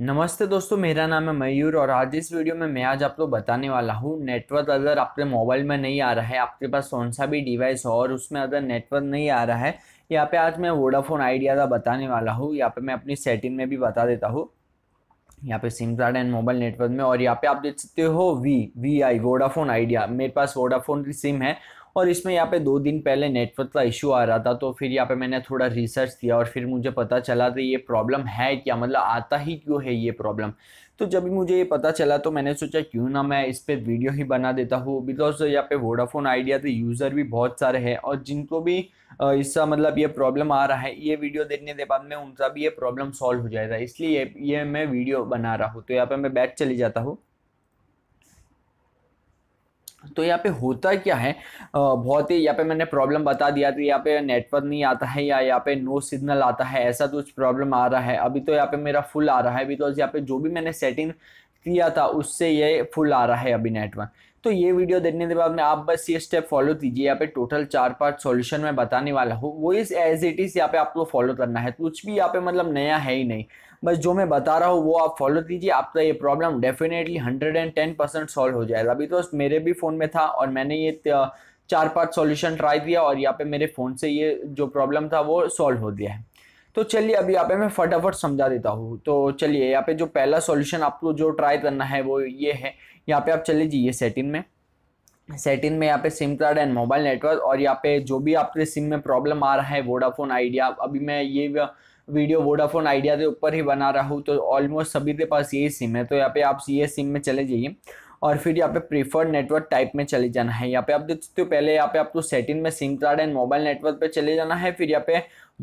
नमस्ते दोस्तों मेरा नाम है मयूर और आज इस वीडियो में मैं आज आप लोग बताने वाला हूँ नेटवर्क अगर आपके मोबाइल में नहीं आ रहा है आपके पास कौन सा भी डिवाइस हो और उसमें अगर नेटवर्क नहीं आ रहा है यहाँ पे आज मैं वोडाफोन आइडिया का बताने वाला हूँ यहाँ पे मैं अपनी सेटिंग में भी बता देता हूँ यहाँ पे sim card and mobile network में और यहाँ पे आप देख सकते हो V V I Vodafone Idea मेरे पास वोडाफोन की सिम है और इसमें यहाँ पे दो दिन पहले नेटवर्क का इशू आ रहा था तो फिर यहाँ पे मैंने थोड़ा रिसर्च किया और फिर मुझे पता चला कि ये प्रॉब्लम है क्या मतलब आता ही क्यों है ये प्रॉब्लम तो जब भी मुझे ये पता चला तो मैंने सोचा क्यों ना मैं इस पर वीडियो ही बना देता हूँ बिकॉज यहाँ पे वोडाफोन आइडिया के यूज़र भी बहुत सारे हैं और जिनको भी इसका मतलब ये प्रॉब्लम आ रहा है ये वीडियो देखने के बाद में उनका भी ये प्रॉब्लम सॉल्व हो जाएगा इसलिए ये, ये मैं वीडियो बना रहा हूँ तो यहाँ पर मैं बैठ चली जाता हूँ तो यहाँ पे होता क्या है बहुत ही यहाँ पे मैंने प्रॉब्लम बता दिया तो यहाँ पे नेटवर्क नहीं आता है या यहाँ पे नो सिग्नल आता है ऐसा तो कुछ प्रॉब्लम आ रहा है अभी तो यहाँ पे मेरा फुल आ रहा है बिकॉज यहाँ पे जो भी मैंने सेटिंग किया था उससे ये फुल आ रहा है अभी नेटवर्क तो ये वीडियो देखने के बाद में आप बस ये स्टेप फॉलो कीजिए यहाँ पे टोटल चार पांच सॉल्यूशन मैं बताने वाला हूँ वो इस एज इट इज़ यहाँ पे आपको फॉलो करना है कुछ भी यहाँ पे मतलब नया है ही नहीं बस जो मैं बता रहा हूँ वो आप फॉलो कीजिए आपका ये problem definitely hundred and ten percent solve हो जाएगा अभी तो मेरे भी फ़ोन में था और मैंने ये चार पांच सॉल्यूशन ट्राई किया और यहाँ पे मेरे फ़ोन से ये जो प्रॉब्लम था वो सॉल्व हो गया है तो चलिए अभी यहाँ पे मैं फटाफट समझा देता हूँ तो चलिए यहाँ पे जो पहला सॉल्यूशन आपको जो ट्राई करना है वो ये है यहाँ पे आप चले जाइए सेटिंग में सेटिंग में यहाँ पे sim card and mobile network और यहाँ पे जो भी आपके सिम में प्रॉब्लम आ रहा है वोडाफोन आइडिया अभी मैं ये वीडियो वोडाफोन आइडिया के ऊपर ही बना रहा हूँ तो ऑलमोस्ट सभी के पास यही सिम है तो यहाँ पे आप ये सिम में चले जाइए और फिर यहाँ पे प्रीफर्ड नेटवर्क टाइप में चले जाना है यहाँ पे आप देख सकते हो पहले यहाँ पे आपको सेटिंग में sim card and mobile network पे चले जाना है फिर यहाँ पे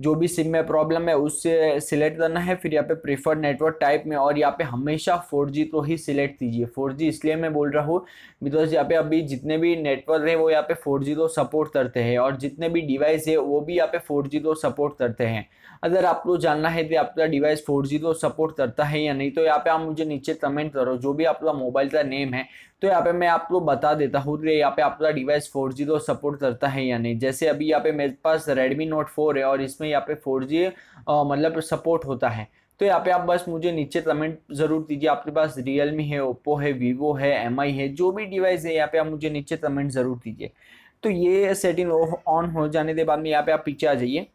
जो भी सिम में प्रॉब्लम है उससे सिलेक्ट करना है फिर यहाँ पे प्रीफर्ड नेटवर्क टाइप में और यहाँ पे हमेशा 4G तो ही सिलेक्ट कीजिए 4G इसलिए मैं बोल रहा हूँ बिकॉज यहाँ पे अभी जितने भी नेटवर्क है वो यहाँ पे 4G तो सपोर्ट करते हैं और जितने भी डिवाइस है वो भी यहाँ पे 4G तो सपोर्ट करते हैं अगर आपको जानना है कि तो आपका डिवाइस फोर तो सपोर्ट करता है या नहीं तो यहाँ पे आप मुझे नीचे कमेंट करो जो भी आपका मोबाइल का नेम है तो यहाँ पे मैं आपको बता देता हूँ यहाँ पे आपका डिवाइस फोर जी तो सपोर्ट करता है या नहीं जैसे अभी यहाँ पे मेरे पास रेडमी नोट फोर है और इसमें यहाँ पे फोर जी मतलब सपोर्ट होता है तो यहाँ पे आप बस मुझे नीचे कमेंट जरूर दीजिए आपके पास रियलमी है ओप्पो है वीवो है एम है जो भी डिवाइस है यहाँ पे आप मुझे नीचे कमेंट जरूर दीजिए तो ये सेटिंग ऑन हो जाने के बाद में यहाँ पे आप पीछे आ जाइए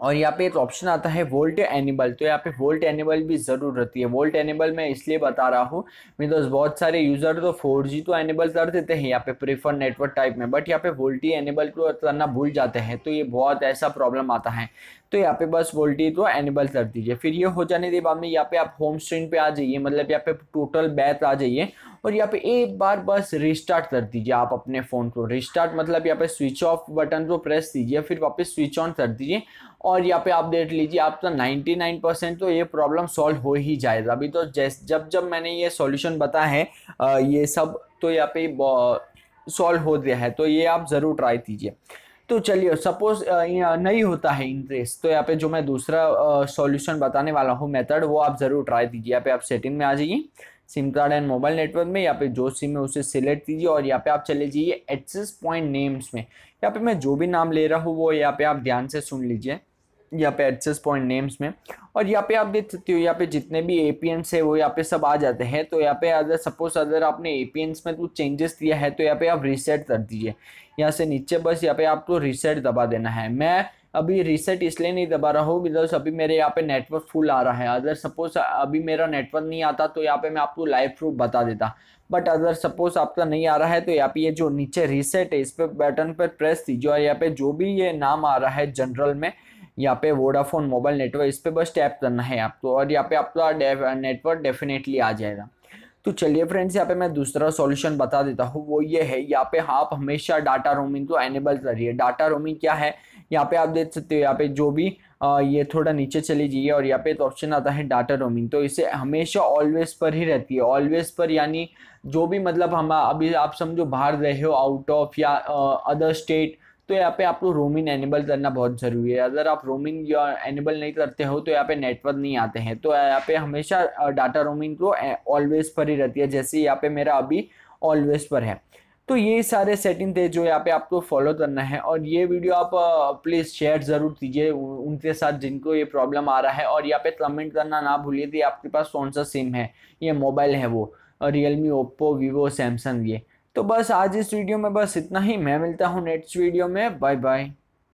और यहाँ पे एक ऑप्शन आता है वोल्ट एनिबल तो यहाँ पे वोल्ट एनिबल भी ज़रूर रहती है वोल्ट एनिबल मैं इसलिए बता रहा हूँ दोस्त बहुत सारे यूज़र तो फोर जी तो एनिबल कर देते हैं यहाँ पे प्रेफर नेटवर्क टाइप में बट यहाँ पे वोल्टी एनिबल को करना भूल जाते हैं तो ये बहुत ऐसा प्रॉब्लम आता है तो यहाँ पे बस वोल्टी तो एनिबल कर दीजिए फिर ये हो जाने के बाद में यहाँ पे आप होम स्क्रीन पे आ जाइए मतलब यहाँ पे टोटल बैथ आ जाइए और यहाँ पे एक बार बस रिस्टार्ट कर दीजिए आप अपने फ़ोन को रिस्टार्ट मतलब यहाँ पे स्विच ऑफ बटन को प्रेस दीजिए फिर वापस स्विच ऑन कर दीजिए और यहाँ पे आप देख लीजिए आपका 99 परसेंट तो ये प्रॉब्लम सॉल्व हो ही जाएगा अभी तो जैस जब जब मैंने ये सॉल्यूशन बताया है ये सब तो यहाँ पे सॉल्व हो गया है तो ये आप ज़रूर ट्राई कीजिए तो चलिए सपोज नहीं होता है इंटरेस्ट तो यहाँ पे जो मैं दूसरा सॉल्यूशन बताने वाला हूँ मेथड वो आप ज़रूर ट्राई कीजिए यहाँ पे आप सेटिंग में आ जाइए sim card and mobile network में यहाँ पे जो सिम है उसे सिलेक्ट कीजिए और यहाँ पे आप चले जाइए एक्सेस पॉइंट नेम्स में यहाँ पे मैं जो भी नाम ले रहा हूँ वो यहाँ पे आप ध्यान से सुन लीजिए यहाँ पे एडसेस पॉइंट नेम्स में और यहाँ पे आप देख सकते हो यहाँ पे जितने भी एपीएनस है वो यहाँ पे सब आ जाते हैं तो यहाँ पे अगर सपोज अगर आपने एपीएनस में कुछ चेंजेस दिया है तो यहाँ पे आप रीसेट कर दीजिए यहाँ से नीचे बस यहाँ पे आपको रीसेट दबा देना है मैं अभी रीसेट इसलिए नहीं दबा रहा हूँ बिकॉज अभी मेरे यहाँ पे नेटवर्क फुल आ रहा है अगर सपोज अभी मेरा नेटवर्क नहीं आता तो यहाँ पे मैं आपको लाइव प्रूफ बता देता बट अगर सपोज आपका नहीं आ रहा है तो यहाँ पे ये जो नीचे रीसेट है इस पर बटन पर प्रेस दीजिए और यहाँ पे जो भी ये नाम आ रहा है जनरल में यहाँ पे वोडाफोन मोबाइल नेटवर्क इस पर बस टैप करना है आपको और यहाँ पे आपका नेटवर्क डेफिनेटली आ जाएगा तो चलिए फ्रेंड्स यहाँ पे मैं दूसरा सॉल्यूशन बता देता हूँ वो ये है यहाँ पे आप हमेशा डाटा रोमिंग को एनेबल करिए डाटा रोमिंग क्या है यहाँ पे आप देख सकते हो यहाँ पे जो भी आ, ये थोड़ा नीचे चले जाइए और यहाँ पे एक ऑप्शन आता है डाटा रोमिंग तो इसे हमेशा ऑलवेज पर ही रहती है ऑलवेज पर यानी जो भी मतलब हम अभी आप समझो बाहर रहे हो आउट ऑफ या अदर स्टेट तो यहाँ पे आपको रोमिन एनेबल करना बहुत ज़रूरी है अगर आप रोमिन या एनेबल नहीं करते हो तो यहाँ पे नेटवर्क नहीं आते हैं तो यहाँ पे हमेशा डाटा रोमिन को ऑलवेज पर ही रहती है जैसे यहाँ पे मेरा अभी ऑलवेज पर है तो ये सारे सेटिंग थे जो यहाँ पे आपको फॉलो करना है और ये वीडियो आप प्लीज़ शेयर ज़रूर कीजिए उनके साथ जिनको ये प्रॉब्लम आ रहा है और यहाँ पे कमेंट करना ना भूलिए कि आपके पास कौन सा सिम है ये मोबाइल है वो Realme Oppo Vivo Samsung ये तो बस आज इस वीडियो में बस इतना ही मैं मिलता हूँ नेक्स्ट वीडियो में बाय बाय